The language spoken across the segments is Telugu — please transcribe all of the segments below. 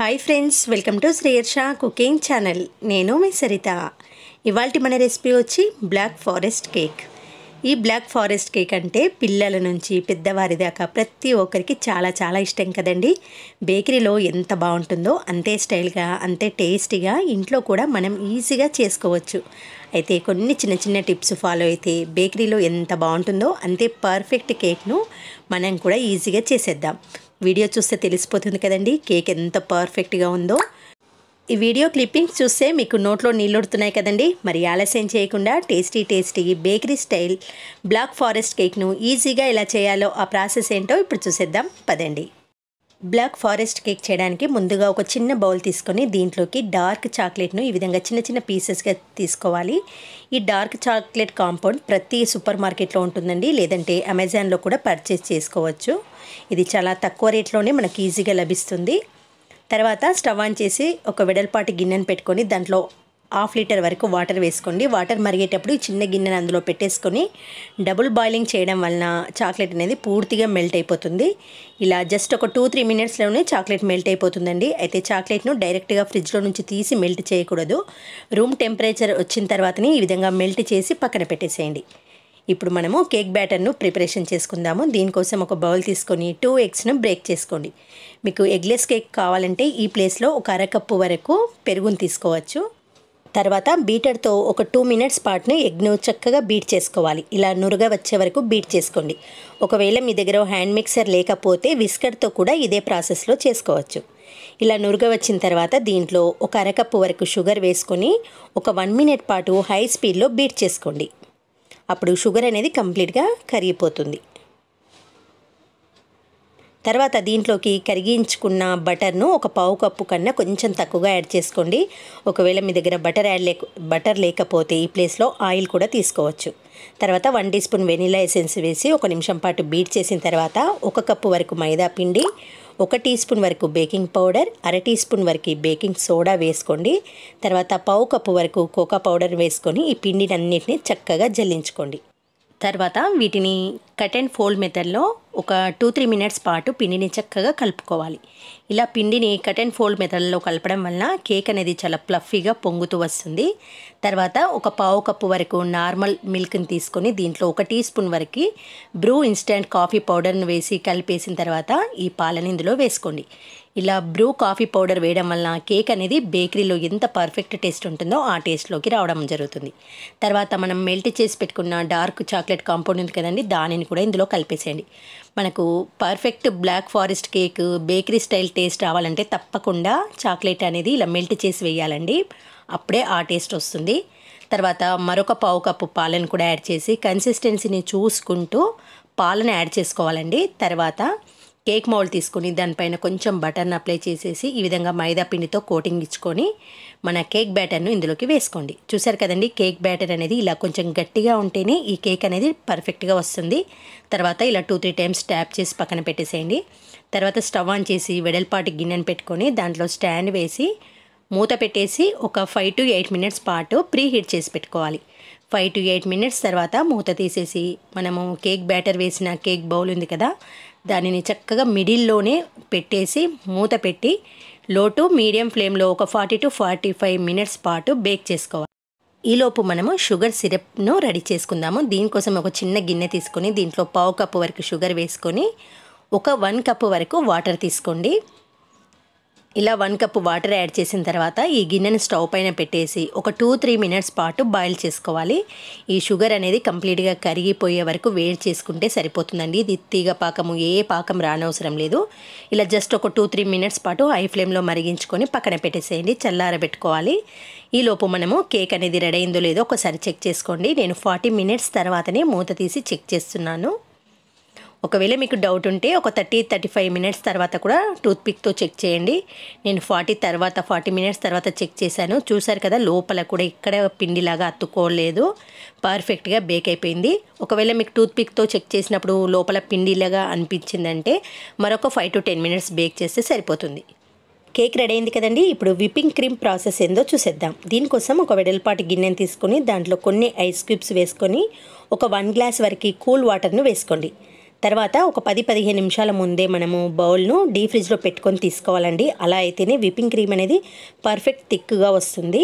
hi friends welcome to Shreyarsha cooking channel నేను మీ సరిత ఇవాళ మన రెసిపీ వచ్చి బ్లాక్ ఫారెస్ట్ కేక్ ఈ బ్లాక్ ఫారెస్ట్ కేక్ అంటే పిల్లల నుంచి పెద్దవారి దాకా ప్రతి ఒక్కరికి చాలా చాలా ఇష్టం కదండి బేకరీలో ఎంత బాగుంటుందో అంతే స్టైల్గా అంతే టేస్టీగా ఇంట్లో కూడా మనం ఈజీగా చేసుకోవచ్చు అయితే కొన్ని చిన్న చిన్న టిప్స్ ఫాలో అయితే బేకరీలో ఎంత బాగుంటుందో అంతే పర్ఫెక్ట్ కేక్ను మనం కూడా ఈజీగా చేసేద్దాం వీడియో చూస్తే తెలిసిపోతుంది కదండి కేక్ ఎంత పర్ఫెక్ట్గా ఉందో ఈ వీడియో క్లిప్పింగ్స్ చూస్తే మీకు నోట్లో నీళ్ళొడుతున్నాయి కదండి మరి ఆలస్యం చేయకుండా tasty tasty bakery style black forest కేక్ను ఈజీగా ఎలా చేయాలో ఆ ప్రాసెస్ ఏంటో ఇప్పుడు చూసేద్దాం పదండి బ్లాక్ ఫారెస్ట్ కేక్ చేయడానికి ముందుగా ఒక చిన్న బౌల్ తీసుకొని దీంట్లోకి డార్క్ చాక్లెట్ను ఈ విధంగా చిన్న చిన్న పీసెస్గా తీసుకోవాలి ఈ డార్క్ చాక్లెట్ కాంపౌండ్ ప్రతి సూపర్ మార్కెట్లో ఉంటుందండి లేదంటే అమెజాన్లో కూడా పర్చేస్ చేసుకోవచ్చు ఇది చాలా తక్కువ రేట్లోనే మనకు ఈజీగా లభిస్తుంది తర్వాత స్టవ్ ఆన్ చేసి ఒక వెడల్పాటి గిన్నెను పెట్టుకొని దాంట్లో హాఫ్ లీటర్ వరకు వాటర్ వేసుకోండి వాటర్ మరిగేటప్పుడు చిన్న గిన్నెను అందులో పెట్టేసుకొని డబుల్ బాయిలింగ్ చేయడం వలన చాక్లెట్ అనేది పూర్తిగా మెల్ట్ అయిపోతుంది ఇలా జస్ట్ ఒక టూ త్రీ మినిట్స్లోనే చాక్లెట్ మెల్ట్ అయిపోతుందండి అయితే చాక్లెట్ను డైరెక్ట్గా ఫ్రిడ్జ్లో నుంచి తీసి మెల్ట్ చేయకూడదు రూమ్ టెంపరేచర్ వచ్చిన తర్వాతనే ఈ విధంగా మెల్ట్ చేసి పక్కన పెట్టేసేయండి ఇప్పుడు మనము కేక్ బ్యాటర్ను ప్రిపరేషన్ చేసుకుందాము దీనికోసం ఒక బౌల్ తీసుకొని టూ ఎగ్స్ను బ్రేక్ చేసుకోండి మీకు ఎగ్లెస్ కేక్ కావాలంటే ఈ ప్లేస్లో ఒక అరకప్పు వరకు పెరుగును తీసుకోవచ్చు తర్వాత బీటర్తో ఒక టూ మినిట్స్ పాటును ఎగ్ను చక్కగా బీట్ చేసుకోవాలి ఇలా నురుగా వచ్చే వరకు బీట్ చేసుకోండి ఒకవేళ మీ దగ్గర హ్యాండ్ మిక్సర్ లేకపోతే విస్కర్తో కూడా ఇదే ప్రాసెస్లో చేసుకోవచ్చు ఇలా నురుగ వచ్చిన తర్వాత దీంట్లో ఒక అరకప్పు వరకు షుగర్ వేసుకొని ఒక వన్ మినిట్ పాటు హై స్పీడ్లో బీట్ చేసుకోండి అప్పుడు షుగర్ అనేది కంప్లీట్గా కరిగిపోతుంది తర్వాత దీంట్లోకి కరిగించుకున్న బటర్ను ఒక పావు కప్పు కన్నా కొంచెం తక్కువగా యాడ్ చేసుకోండి ఒకవేళ మీ దగ్గర బటర్ యాడ్ లేక బటర్ లేకపోతే ఈ ప్లేస్లో ఆయిల్ కూడా తీసుకోవచ్చు తర్వాత one tea teaspoon vanilla essence వేసి ఒక నిమిషం పాటు బీట్ చేసిన తర్వాత ఒక కప్పు వరకు మైదా పిండి ఒక టీ స్పూన్ వరకు బేకింగ్ పౌడర్ అర టీ స్పూన్ వరకు బేకింగ్ సోడా వేసుకోండి తర్వాత పావు కప్పు వరకు కోకా పౌడర్ వేసుకొని ఈ పిండిని అన్నింటినీ చక్కగా జల్లించుకోండి తర్వాత వీటిని కట్ అండ్ ఫోల్డ్ మెథడ్లో ఒక టూ త్రీ మినిట్స్ పాటు పిండిని చక్కగా కలుపుకోవాలి ఇలా పిండిని కట్ అండ్ ఫోల్డ్ మెథడ్లో కలపడం వలన కేక్ అనేది చాలా ప్లఫీగా పొంగుతూ వస్తుంది తర్వాత ఒక పావు కప్పు వరకు నార్మల్ మిల్క్ని తీసుకొని దీంట్లో ఒక టీ స్పూన్ వరకు బ్రూ ఇన్స్టెంట్ కాఫీ పౌడర్ను వేసి కలిపేసిన తర్వాత ఈ పాలను ఇందులో వేసుకోండి ఇలా బ్రూ కాఫీ పౌడర్ వేయడం వలన కేక్ అనేది బేకరీలో ఎంత పర్ఫెక్ట్ టేస్ట్ ఉంటుందో ఆ టేస్ట్లోకి రావడం జరుగుతుంది తర్వాత మనం మెల్ట్ చేసి పెట్టుకున్న డార్క్ చాక్లెట్ కాంపౌండ్ ఉంది కదండి దానిని కూడా ఇందులో కలిపేసేయండి మనకు perfect black forest cake bakery style taste రావాలంటే తప్పకుండా చాక్లెట్ అనేది ఇలా మెల్ట్ చేసి వేయాలండి అప్పుడే ఆ టేస్ట్ వస్తుంది తర్వాత మరొక పావు కప్పు పాలను కూడా యాడ్ చేసి కన్సిస్టెన్సీని చూసుకుంటూ పాలను యాడ్ చేసుకోవాలండి తర్వాత కేక్ మౌల్డ్ తీసుకొని దానిపైన కొంచెం బటర్ని అప్లై చేసేసి ఈ విధంగా మైదా పిండితో కోటింగ్ ఇచ్చుకొని మన కేక్ బ్యాటర్ను ఇందులోకి వేసుకోండి చూసారు కదండి కేక్ బ్యాటర్ అనేది ఇలా కొంచెం గట్టిగా ఉంటేనే ఈ కేక్ అనేది పర్ఫెక్ట్గా వస్తుంది తర్వాత ఇలా టూ త్రీ టైమ్స్ ట్యాప్ చేసి పక్కన పెట్టేసేయండి తర్వాత స్టవ్ ఆన్ చేసి వెడల్పాటి గిన్నెను పెట్టుకొని దాంట్లో స్టాండ్ వేసి మూత పెట్టేసి ఒక ఫైవ్ టు ఎయిట్ మినిట్స్ పాటు ప్రీ హీట్ చేసి పెట్టుకోవాలి ఫైవ్ టు ఎయిట్ మినిట్స్ తర్వాత మూత తీసేసి మనము కేక్ బ్యాటర్ వేసిన కేక్ బౌల్ ఉంది కదా దానిని చక్కగా మిడిల్లోనే పెట్టేసి మూత పెట్టి లో టు మీడియం ఫ్లేమ్లో ఒక forty to forty five minutes పాటు బేక్ చేసుకోవాలి ఈలోపు మనము షుగర్ సిరప్ను రెడీ చేసుకుందాము దీనికోసం ఒక చిన్న గిన్నె తీసుకొని దీంట్లో పావు కప్పు వరకు షుగర్ వేసుకొని ఒక వన్ కప్పు వరకు వాటర్ తీసుకోండి ఇలా వన్ కప్ వాటర్ యాడ్ చేసిన తర్వాత ఈ గిన్నెని స్టవ్ పైన పెట్టేసి ఒక టూ త్రీ మినిట్స్ పాటు బాయిల్ చేసుకోవాలి ఈ షుగర్ అనేది కంప్లీట్గా కరిగిపోయే వరకు వేడి చేసుకుంటే సరిపోతుందండి ఇది తీగ పాకము ఏ పాకం రానవసరం లేదు ఇలా జస్ట్ ఒక టూ త్రీ మినిట్స్ పాటు హై ఫ్లేమ్లో మరిగించుకొని పక్కన పెట్టేసేయండి చల్లారబెట్టుకోవాలి ఈలోపు మనము కేక్ అనేది రెడీ అయిందో లేదో ఒకసారి చెక్ చేసుకోండి నేను ఫార్టీ మినిట్స్ తర్వాతనే మూత తీసి చెక్ చేస్తున్నాను ఒకవేళ మీకు డౌట్ ఉంటే ఒక థర్టీ థర్టీ ఫైవ్ మినిట్స్ తర్వాత కూడా టూత్పిక్తో చెక్ చేయండి నేను ఫార్టీ తర్వాత ఫార్టీ మినిట్స్ తర్వాత చెక్ చేశాను చూసారు కదా లోపల కూడా ఇక్కడ పిండిలాగా అత్తుకోలేదు పర్ఫెక్ట్గా బేక్ అయిపోయింది ఒకవేళ మీకు టూత్పిక్తో చెక్ చేసినప్పుడు లోపల పిండిలాగా అనిపించిందంటే మరొక five to ten minutes bake చేస్తే సరిపోతుంది కేక్ రెడీ అయింది కదండి ఇప్పుడు విప్పింగ్ క్రీమ్ ప్రాసెస్ ఏందో చూసేద్దాం దీనికోసం ఒక వెడల్పాటి గిన్నెను తీసుకొని దాంట్లో కొన్ని ఐస్ క్యూబ్స్ వేసుకొని ఒక వన్ గ్లాస్ వరకు కూల్ వాటర్ను వేసుకోండి తర్వాత ఒక పది పదిహేను నిమిషాల ముందే మనము బౌల్ను డీ ఫ్రిడ్జ్లో పెట్టుకొని తీసుకోవాలండి అలా అయితేనే విప్పింగ్ క్రీమ్ అనేది పర్ఫెక్ట్ థిక్గా వస్తుంది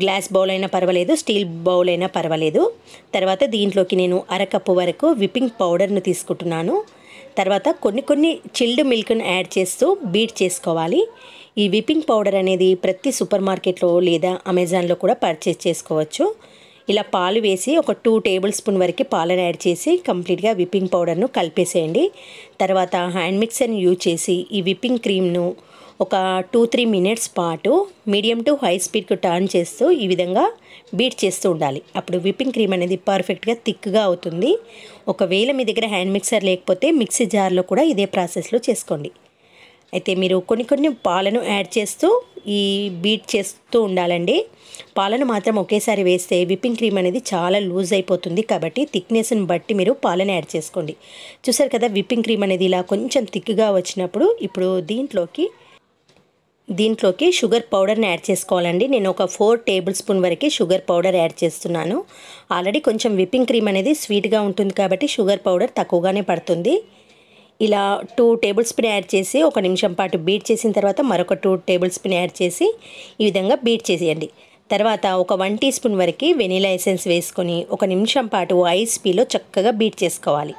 గ్లాస్ బౌల్ అయినా పర్వాలేదు స్టీల్ బౌల్ అయినా పర్వాలేదు తర్వాత దీంట్లోకి నేను అరకప్పు వరకు విప్పింగ్ పౌడర్ను తీసుకుంటున్నాను తర్వాత కొన్ని కొన్ని చిల్డ్ మిల్క్ను యాడ్ చేస్తూ బీట్ చేసుకోవాలి ఈ విప్పింగ్ పౌడర్ అనేది ప్రతి సూపర్ మార్కెట్లో లేదా అమెజాన్లో కూడా పర్చేస్ చేసుకోవచ్చు ఇలా పాలు వేసి ఒక టూ టేబుల్ స్పూన్ వరకు పాలను యాడ్ చేసి కంప్లీట్గా విప్పింగ్ పౌడర్ను కలిపేసేయండి తర్వాత హ్యాండ్ మిక్సర్ని యూజ్ చేసి ఈ విప్పింగ్ క్రీమ్ను ఒక టూ త్రీ మినిట్స్ పాటు మీడియం టు హై స్పీడ్కు టర్న్ చేస్తూ ఈ విధంగా బీట్ చేస్తూ ఉండాలి అప్పుడు విప్పింగ్ క్రీమ్ అనేది పర్ఫెక్ట్గా థిక్గా అవుతుంది ఒకవేళ మీ దగ్గర హ్యాండ్ మిక్సర్ లేకపోతే మిక్సీ జార్లో కూడా ఇదే ప్రాసెస్లో చేసుకోండి అయితే మీరు కొన్ని కొన్ని పాలను యాడ్ చేస్తూ ఈ బీట్ చేస్తూ ఉండాలండి పాలను మాత్రం ఒకేసారి వేస్తే విప్పింగ్ క్రీమ్ అనేది చాలా లూజ్ అయిపోతుంది కాబట్టి థిక్నెస్ని బట్టి మీరు పాలను యాడ్ చేసుకోండి చూసారు కదా విప్పింగ్ క్రీమ్ అనేది ఇలా కొంచెం థిక్గా వచ్చినప్పుడు ఇప్పుడు దీంట్లోకి దీంట్లోకి షుగర్ పౌడర్ని యాడ్ చేసుకోవాలండి నేను ఒక ఫోర్ టేబుల్ స్పూన్ వరకు షుగర్ పౌడర్ యాడ్ చేస్తున్నాను ఆల్రెడీ కొంచెం విప్పింగ్ క్రీమ్ అనేది స్వీట్గా ఉంటుంది కాబట్టి షుగర్ పౌడర్ తక్కువగానే పడుతుంది ఇలా టూ టేబుల్ స్పూన్ యాడ్ చేసి ఒక నిమిషం పాటు బీట్ చేసిన తర్వాత మరొక టూ టేబుల్ స్పూన్ యాడ్ చేసి ఈ విధంగా బీట్ చేసేయండి తర్వాత ఒక వన్ టీ స్పూన్ వరకు వెనీలా ఎసెన్స్ వేసుకొని ఒక నిమిషం పాటు పీలో చక్కగా బీట్ చేసుకోవాలి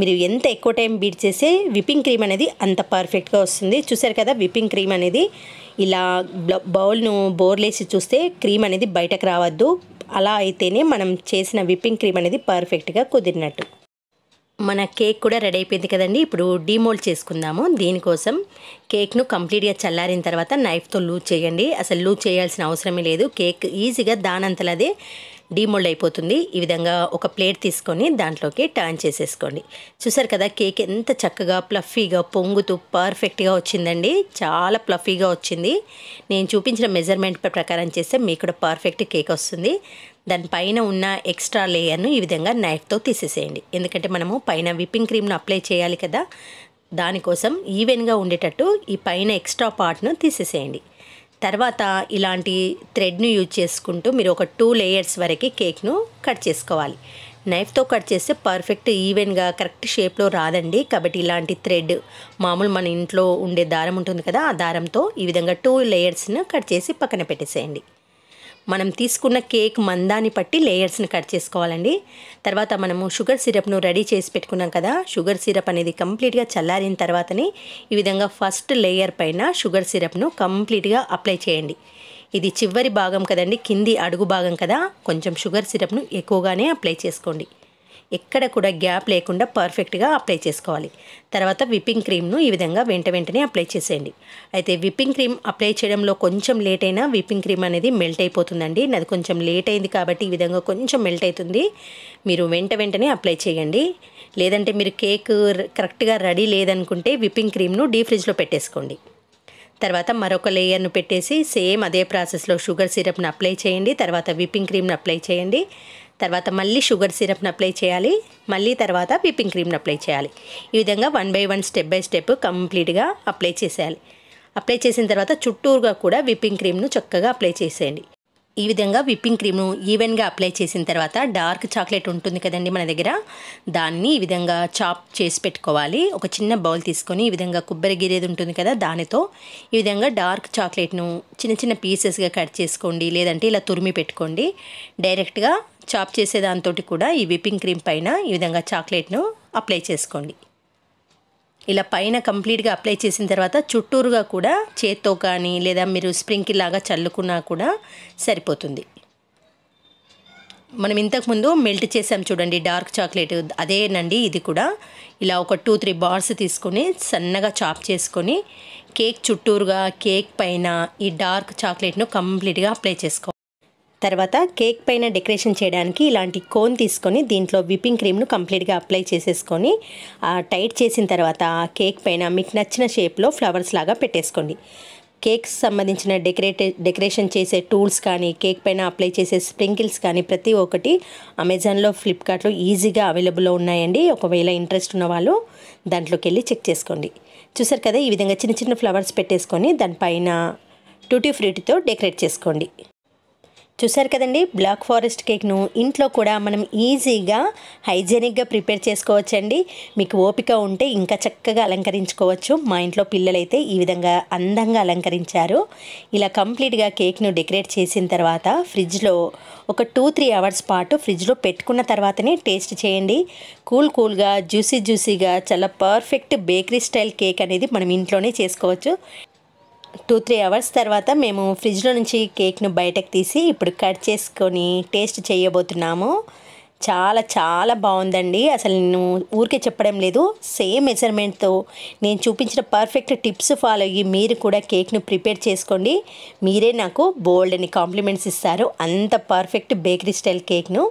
మీరు ఎంత ఎక్కువ టైం బీట్ చేస్తే విప్పింగ్ క్రీమ్ అనేది అంత పర్ఫెక్ట్గా వస్తుంది చూసారు కదా విప్పింగ్ క్రీమ్ అనేది ఇలా బౌల్ను బోర్లేసి చూస్తే క్రీమ్ అనేది బయటకు రావద్దు అలా అయితేనే మనం చేసిన విప్పింగ్ క్రీమ్ అనేది పర్ఫెక్ట్గా కుదిరినట్టు మన కేక్ కూడా రెడీ అయిపోయింది కదండి ఇప్పుడు డీమోల్డ్ చేసుకుందాము దీనికోసం కేక్ను కంప్లీట్గా చల్లారిన తర్వాత నైఫ్తో లూజ్ చేయండి అసలు లూజ్ చేయాల్సిన అవసరమే లేదు కేక్ ఈజీగా దానంతలదే డీమోల్డ్ అయిపోతుంది ఈ విధంగా ఒక ప్లేట్ తీసుకొని దాంట్లోకి టర్న్ చేసేసుకోండి చూసారు కదా కేక్ ఎంత చక్కగా ప్లఫీగా పొంగుతూ పర్ఫెక్ట్గా వచ్చిందండి చాలా ప్లఫీగా వచ్చింది నేను చూపించిన మెజర్మెంట్ ప్రకారం చేస్తే మీకు కూడా పర్ఫెక్ట్ కేక్ వస్తుంది దానిపైన ఉన్న ఎక్స్ట్రా లేయర్ను ఈ విధంగా నైఫ్తో తీసేసేయండి ఎందుకంటే మనము పైన విప్పింగ్ క్రీమ్ను అప్లై చేయాలి కదా దానికోసం ఈవెన్గా ఉండేటట్టు ఈ పైన ఎక్స్ట్రా పార్ట్ను తీసేసేయండి తర్వాత ఇలాంటి థ్రెడ్ను యూజ్ చేసుకుంటూ మీరు ఒక టూ లేయర్స్ వరకు కేక్ను కట్ చేసుకోవాలి నైఫ్తో కట్ చేస్తే పర్ఫెక్ట్ ఈవెన్గా కరెక్ట్ షేప్లో రాదండి కాబట్టి ఇలాంటి థ్రెడ్ మామూలు మన ఇంట్లో ఉండే దారం ఉంటుంది కదా ఆ దారంతో ఈ విధంగా టూ లేయర్స్ను కట్ చేసి పక్కన పెట్టేసేయండి మనం తీసుకున్న కేక్ మందాన్ని పట్టి లేయర్స్ని కట్ చేసుకోవాలండి తర్వాత మనము షుగర్ సిరప్ను రెడీ చేసి పెట్టుకున్నాం కదా షుగర్ సిరప్ అనేది కంప్లీట్గా చల్లారిన తర్వాతనే ఈ విధంగా ఫస్ట్ లేయర్ పైన షుగర్ సిరప్ను కంప్లీట్గా అప్లై చేయండి ఇది చివరి భాగం కదండి కింది అడుగు భాగం కదా కొంచెం షుగర్ సిరప్ను ఎక్కువగానే అప్లై చేసుకోండి ఎక్కడ కూడా గ్యాప్ లేకుండా పర్ఫెక్ట్గా అప్లై చేసుకోవాలి తర్వాత విప్పింగ్ క్రీమ్ను ఈ విధంగా వెంట వెంటనే అప్లై చేసేయండి అయితే విప్పింగ్ క్రీమ్ అప్లై చేయడంలో కొంచెం లేట్ అయినా విప్పింగ్ క్రీమ్ అనేది మెల్ట్ అయిపోతుందండి నాది కొంచెం లేట్ అయింది కాబట్టి ఈ విధంగా కొంచెం మెల్ట్ అవుతుంది మీరు వెంట వెంటనే అప్లై చేయండి లేదంటే మీరు కేక్ కరెక్ట్గా రెడీ లేదనుకుంటే విప్పింగ్ క్రీమ్ను డీ ఫ్రిడ్జ్లో పెట్టేసుకోండి తర్వాత మరొక లేయర్ను పెట్టేసి సేమ్ అదే ప్రాసెస్లో షుగర్ సిరప్ను అప్లై చేయండి తర్వాత విప్పింగ్ క్రీమ్ను అప్లై చేయండి తర్వాత మళ్ళీ షుగర్ సిరప్ను అప్లై చేయాలి మళ్ళీ తర్వాత విప్పింగ్ క్రీమ్ను అప్లై చేయాలి ఈ విధంగా one by one step by step కంప్లీట్గా అప్లై చేసేయాలి అప్లై చేసిన తర్వాత చుట్టూరుగా కూడా విప్పింగ్ క్రీమ్ను చక్కగా అప్లై చేసేయండి ఈ విధంగా విప్పింగ్ క్రీమ్ను ఈవెన్గా అప్లై చేసిన తర్వాత డార్క్ చాక్లెట్ ఉంటుంది కదండి మన దగ్గర దాన్ని ఈ విధంగా చాప్ చేసి పెట్టుకోవాలి ఒక చిన్న బౌల్ తీసుకొని ఈ విధంగా కొబ్బరి గిరేది ఉంటుంది కదా దానితో ఈ విధంగా డార్క్ చాక్లెట్ను చిన్న చిన్న పీసెస్గా కట్ చేసుకోండి లేదంటే ఇలా తురిమి పెట్టుకోండి డైరెక్ట్గా చాప్ చేసే దాంతో కూడా ఈ విప్పింగ్ క్రీమ్ పైన ఈ విధంగా చాక్లెట్ను అప్లై చేసుకోండి ఇలా పైన కంప్లీట్గా అప్లై చేసిన తర్వాత చుట్టూరుగా కూడా చేత్తో కానీ లేదా మీరు స్ప్రింకిల్ లాగా చల్లుకున్నా కూడా సరిపోతుంది మనం ఇంతకుముందు మెల్ట్ చేసాం చూడండి డార్క్ చాక్లెట్ అదేనండి ఇది కూడా ఇలా ఒక టూ త్రీ బార్స్ తీసుకొని సన్నగా చాప్ చేసుకొని కేక్ చుట్టూరుగా కేక్ పైన ఈ డార్క్ చాక్లెట్ను కంప్లీట్గా అప్లై చేసుకోవాలి తర్వాత కేక్ పైన డెకరేషన్ చేయడానికి ఇలాంటి కోన్ తీసుకొని దీంట్లో విప్పింగ్ క్రీమ్ను కంప్లీట్గా అప్లై చేసేసుకొని టైట్ చేసిన తర్వాత కేక్ పైన మీకు నచ్చిన షేప్లో ఫ్లవర్స్ లాగా పెట్టేసుకోండి కేక్ సంబంధించిన డెకరేటే డెకరేషన్ చేసే టూల్స్ కానీ కేక్ పైన అప్లై చేసే స్ప్రింకిల్స్ కానీ ప్రతి ఒక్కటి అమెజాన్లో ఫ్లిప్కార్ట్లో ఈజీగా అవైలబుల్లో ఉన్నాయండి ఒకవేళ ఇంట్రెస్ట్ ఉన్న వాళ్ళు దాంట్లోకి వెళ్ళి చెక్ చేసుకోండి చూసారు కదా ఈ విధంగా చిన్న చిన్న ఫ్లవర్స్ పెట్టేసుకొని దానిపైన టూటీ ఫ్రూటీతో డెకరేట్ చేసుకోండి చూసారు కదండి బ్లాక్ ఫారెస్ట్ కేక్ను ఇంట్లో కూడా మనం ఈజీగా హైజెనిక్గా ప్రిపేర్ చేసుకోవచ్చండి మీకు ఓపిక ఉంటే ఇంకా చక్కగా అలంకరించుకోవచ్చు మా ఇంట్లో పిల్లలైతే ఈ విధంగా అందంగా అలంకరించారు ఇలా కంప్లీట్గా కేక్ను డెకరేట్ చేసిన తర్వాత ఫ్రిడ్జ్లో ఒక టూ త్రీ అవర్స్ పాటు ఫ్రిడ్జ్లో పెట్టుకున్న తర్వాతనే టేస్ట్ చేయండి కూల్ కూల్గా జ్యూసీ జ్యూసీగా చాలా పర్ఫెక్ట్ బేకరీ స్టైల్ కేక్ అనేది మనం ఇంట్లోనే చేసుకోవచ్చు టూ త్రీ అవర్స్ తర్వాత మేము ఫ్రిడ్జ్లో నుంచి కేక్ను బయటకు తీసి ఇప్పుడు కట్ చేసుకొని టేస్ట్ చేయబోతున్నాము చాలా చాలా బాగుందండి అసలు నేను ఊరికే చెప్పడం లేదు సేమ్ మెజర్మెంట్తో నేను చూపించిన పర్ఫెక్ట్ టిప్స్ ఫాలో అయ్యి మీరు కూడా కేక్ను ప్రిపేర్ చేసుకోండి మీరే నాకు బోల్డ్ అని కాంప్లిమెంట్స్ ఇస్తారు అంత పర్ఫెక్ట్ బేకరీ స్టైల్ కేక్ను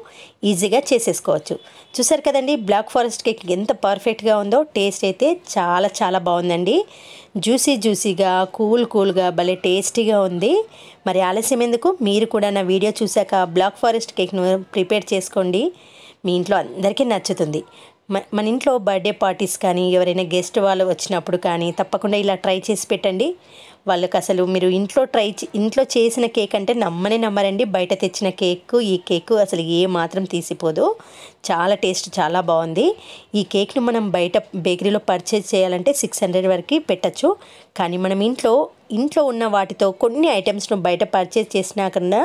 ఈజీగా చేసేసుకోవచ్చు చూసారు కదండి బ్లాక్ ఫారెస్ట్ కేక్ ఎంత పర్ఫెక్ట్గా ఉందో టేస్ట్ అయితే చాలా చాలా బాగుందండి జ్యూసీ జ్యూసీగా కూల్ కూల్గా భలే టేస్టీగా ఉంది మరి ఆలస్యం ఎందుకు మీరు కూడా నా వీడియో చూశాక బ్లాక్ ఫారెస్ట్ కేక్ను ప్రిపేర్ చేసుకోండి మీ ఇంట్లో అందరికీ నచ్చుతుంది మన ఇంట్లో బర్త్డే పార్టీస్ కానీ ఎవరైనా గెస్ట్ వాళ్ళు వచ్చినప్పుడు కానీ తప్పకుండా ఇలా ట్రై చేసి పెట్టండి వాళ్ళకి అసలు మీరు ఇంట్లో ట్రై ఇంట్లో చేసిన కేక్ అంటే నమ్మనే నమ్మరండి బయట తెచ్చిన కేక్ ఈ కేక్ అసలు ఏ మాత్రం తీసిపోదు చాలా టేస్ట్ చాలా బాగుంది ఈ కేక్ను మనం బయట బేకరీలో పర్చేజ్ చేయాలంటే సిక్స్ హండ్రెడ్ వరకు పెట్టచ్చు కానీ మనం ఇంట్లో ఇంట్లో ఉన్న వాటితో కొన్ని ఐటమ్స్ను బయట పర్చేస్ చేసినా కన్నా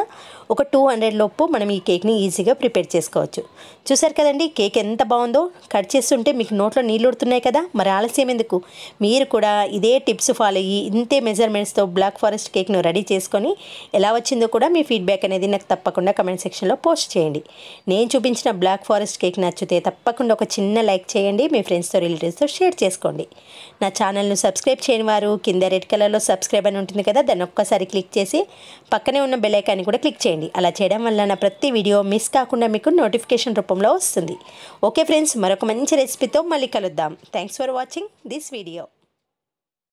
ఒక టూ హండ్రెడ్ లోపు మనం ఈ కేక్ని ఈజీగా ప్రిపేర్ చేసుకోవచ్చు చూసారు కదండి కేక్ ఎంత బాగుందో కట్ చేస్తుంటే మీకు నోట్లో నీళ్ళు ఉడుతున్నాయి కదా మరి ఆలస్యం ఎందుకు మీరు కూడా ఇదే టిప్స్ ఫాలో అయ్యి ఇంతే మెజర్మెంట్స్తో బ్లాక్ ఫారెస్ట్ కేక్ను రెడీ చేసుకొని ఎలా వచ్చిందో కూడా మీ ఫీడ్బ్యాక్ అనేది నాకు తప్పకుండా కమెంట్ సెక్షన్లో పోస్ట్ చేయండి నేను చూపించిన బ్లాక్ ఫారెస్ట్ కేక్ నచ్చితే తప్పకుండా ఒక చిన్న లైక్ చేయండి మీ ఫ్రెండ్స్తో రిలేటివ్స్తో షేర్ చేసుకోండి నా ఛానల్ను సబ్స్క్రైబ్ చేయని వారు కింద రెడ్ కలర్లో సబ్స్క్రైబ్ సబ్స్క్రైబ్ అని ఉంటుంది కదా దాన్ని ఒక్కసారి క్లిక్ చేసి పక్కనే ఉన్న బెల్ కూడా క్లిక్ చేయండి అలా చేయడం వల్ల నా ప్రతి వీడియో మిస్ కాకుండా మీకు నోటిఫికేషన్ రూపంలో వస్తుంది ఓకే ఫ్రెండ్స్ మరొక మంచి రెసిపీతో మళ్ళీ కలుద్దాం thanks for watching this video